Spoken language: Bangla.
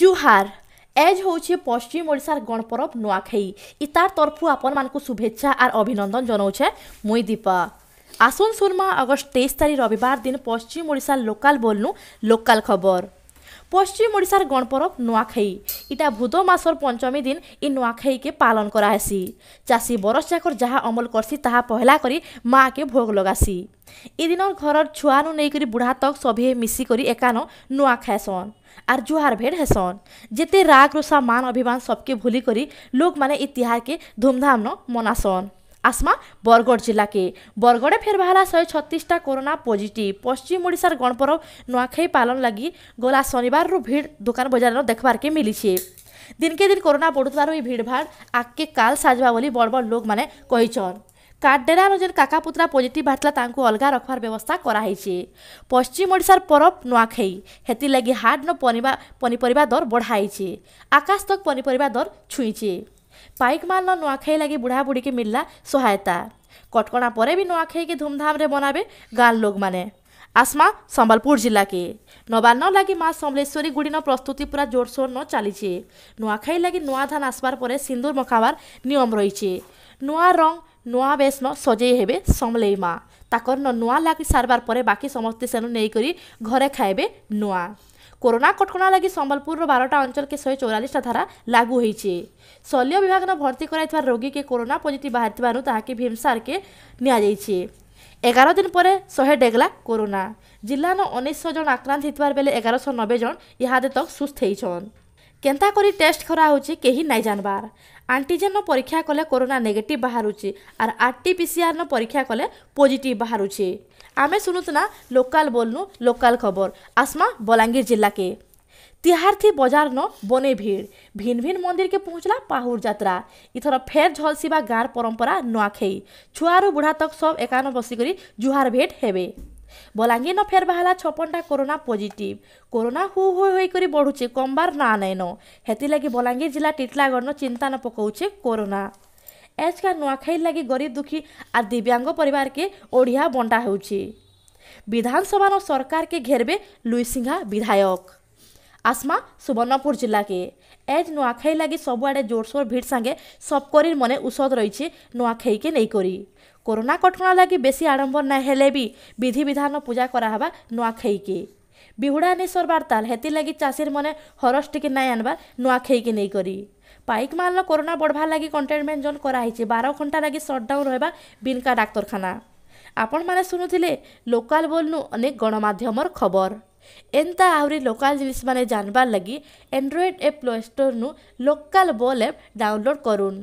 জুহার এজ হচ্ছে পশ্চিম ওড়িশার গণপরব নোয়াখাই ই তার তরফু আপন মানুষ শুভেচ্ছা আর অভিনন্দন জনাওছে মুই দীপা আসন শুনমা অগস্ট তেইশ তারিখ রবিবার দিন পশ্চিম ওড়িশার লোকাল বলনু লোকাল খবর পশ্চিম ওড়িশার গণপরব নোয়াখাই ইটা ভূত মাসর পঞ্চমী দিন ই নোয়াখাইকে পালন করা করাহেসি চাষী বরস চাকর যাহা অমল করছি তাহা পহলা করে মাকে ভোগ লগাসি এদিন ঘর ছুয়ানু নেইকরি বুড়া তক সভিয়ে মিশিকরি একান নোয়া খাইসন আর জুহার ভেড় হেসন যেতে রাগ রোষা মান অভিমান সবকে ভুলি করি লোকমানে ই তিহারকে ধুমধাম মনাসন આસમા બરગଡ଼ જિલ્લાકે બરગଡ଼ે ફેર બહાલા શહે છત્રીસટા કોરોના પોઝિટિଭ પશ્ચિમ ઓડિશાર ગણપરવ નુઆખાઈ પાલન લાગી ગલા શનિવારરૂ ভিড় দোকান বজার দেখবারকে মিলিছে দিনকে দিন করোনা পড়ুতার এই ভিড় ভাড় আগকে কাল সাজবা বলে বড় বড় লোক মানে কইছন কাঠডেরার যে কাকা পুতরা পজিটিভ বাহিলা তাঁকু অলগা রখবার ব্যবস্থা করা হয়েছে পশ্চিম ওড়িশার পরব নুয়াখাই হেতির লাগি হাট ন পনিপরিবা দর বড়াইছে আকাশ তক পনিপরিবা দর ছুঁইছে ପାଇକମାଲନ ନୂଆଖାଇ ଲାଗି ବୁଢ଼ାବୁଢ଼ୀକେ ମିଳିଲା ସହାୟତା କଟକଣା ପରେ ବି ନୂଆଖାଇକେ ଧୁମଧାମରେ ମନାବେ ଗାଁ ଲୋକମାନେ ଆସମା ସମ୍ବଲପୁର ଜିଲ୍ଲାକେ ନବାନ୍ନ ଲାଗି ମା ସମଲେଶ୍ୱରୀ ଗୁଡ଼ିନ ପ୍ରସ୍ତୁତି ପୁରା ଜୋରସୋରନ ଚାଲିଛି ନୂଆଖାଇ ଲାଗି ନୂଆ ଧାନ ଆସବାର ପରେ ସିନ୍ଦୁର ମଖାବାର ନିୟମ ରହିଛି ନୂଆ ରଙ୍ଗ ନୂଆ ବେଶନ ସଜେଇ ହେବେ ସମଲେଇ ମା ତାଙ୍କର ନୂଆ ଲାଗି ସାରବାର ପରେ ବାକି ସମସ୍ତେ ସେନୁ ନେଇକରି ଘରେ ଖାଇବେ ନୂଆ કોરોના કટકણા લાગી સંબલપુરર બારટા અંચલકે શહે ચૌરાલીસટા ધારા લાગુ હોઈଛି ଶଲ୍ୟ ବିଭାଗରେ ଭର୍ତ୍ତି କରାଯାଇଥିବା ରୋଗୀକେ କୋରୋନା ପଜିଟିଭ୍ ବାହାରିଥିବାରୁ ତାହାକେ ଭୀମସାରକେ ନିଆଯାଇଛି এগারো দিন পরে শহে ডেগলা করোনা জিলার উনিশশো জন আক্রান্ত হওয়ার বেলে এগারোশো নবে জন ইহাদে তক সুস্থ হয়েছেন କେନ୍ତା କରି ଟେଷ୍ଟ କରାହେଉଛି କେହି ନାଇଁ ଜାନ୍ବାର୍ ଆଣ୍ଟିଜେନ୍ର ପରୀକ୍ଷା କଲେ କରୋନା ନେଗେଟିଭ୍ ବାହାରୁଛି ଆର୍ ଆର୍ ଟି ପି ସି ଆର୍ର ପରୀକ୍ଷା କଲେ ପଜିଟିଭ୍ ବାହାରୁଛି ଆମେ ଶୁଣୁଥିନା ଲୋକାଲ୍ ବୋଲନୁ ଲୋକାଲ୍ ଖବର ଆସ୍ମା ବଲାଙ୍ଗୀର ଜିଲ୍ଲାକେ ତିହାରଥି ବଜାରନ ବନେ ଭିଡ଼ ଭିନ୍ ଭିନ୍ ମନ୍ଦିରକେ ପହଞ୍ଚିଲା ପାହୁର ଯାତ୍ରା ଇଥର ଫେର୍ ଝଲସିବା ଗାଁର ପରମ୍ପରା ନୂଆଖେଇ ଛୁଆରୁ ବୁଢ଼ା ତକ୍ ସବ୍ ଏକାନ ବସିକରି ଜୁହାର ଭେଟ ହେବେ ବଲାଙ୍ଗୀର୍ନ ଫେର୍ ବାହାରିଲା ଛପନଟା କରୋନା ପଜିଟିଭ୍ କରୋନା ହୁ ହୋଇ ହୋଇକରି ବଢ଼ୁଛେ କମ୍ବାର ନାଁ ନାଇଁନ ହେଥିଲାଗି ବଲାଙ୍ଗୀର ଜିଲ୍ଲା ଟିଟଲାଗଡ଼ନ ଚିନ୍ତା ନ ପକଉଛେ କରୋନା ଏଜ୍କା ନୂଆଖାଇ ଲାଗି ଗରିବ ଦୁଃଖୀ ଆର୍ ଦିବ୍ୟାଙ୍ଗ ପରିବାରକେ ଓଡ଼ିଆ ବଣ୍ଟା ହେଉଛି ବିଧାନସଭାର ସରକାରକେ ଘେରବେ ଲୁଇସିଂହା ବିଧାୟକ ଆସମା ସୁବର୍ଣ୍ଣପୁର ଜିଲ୍ଲାକେ এজ নোয়াখাই লাগি সবুয়াড়ে জোরসোর ভিড় সাঙ্গে সবকরির মনে উসদ রয়েছে নোয়াখাইকে নেই করি କରୋନା କଟକଣା ଲାଗି ବେଶୀ ଆଡ଼ମ୍ବର ନାଇଁ ହେଲେ ବି ବିଧିବିଧାନ ପୂଜା କରାହେବା ନୂଆଖାଇକି ବିହୁଡ଼ା ନେଇ ସର୍ବାର୍ ତାଲ୍ ହେଥିର୍ଲାଗି ଚାଷୀର୍ମାନେ ହରସ୍ ଟିକେ ନାଇଁ ଆନବାର୍ ନୂଆଖାଇକି ନେଇକରି ପାଇକମାଲନ କରୋନା ବଢ଼ବା ଲାଗି କଣ୍ଟେନମେଣ୍ଟ ଜୋନ୍ କରାହେଇଛି ବାର ଘଣ୍ଟା ଲାଗି ସଟ୍ଡାଉନ୍ ରହିବା ବିନକା ଡାକ୍ତରଖାନା ଆପଣମାନେ ଶୁଣୁଥିଲେ ଲୋକାଲ୍ ବୋଲ୍ନୁ ଅନେକ ଗଣମାଧ୍ୟମର ଖବର ଏନ୍ତା ଆହୁରି ଲୋକାଲ୍ ଜିନିଷ୍ମାନେ ଜାନବାର୍ ଲାଗି ଆଣ୍ଡ୍ରଏଡ଼୍ ଆପ୍ ପ୍ଲେ ଷ୍ଟୋର୍ନୁ ଲୋକାଲ୍ ବୋଲ୍ ଆପ୍ ଡାଉନଲୋଡ଼୍ କରୁନ୍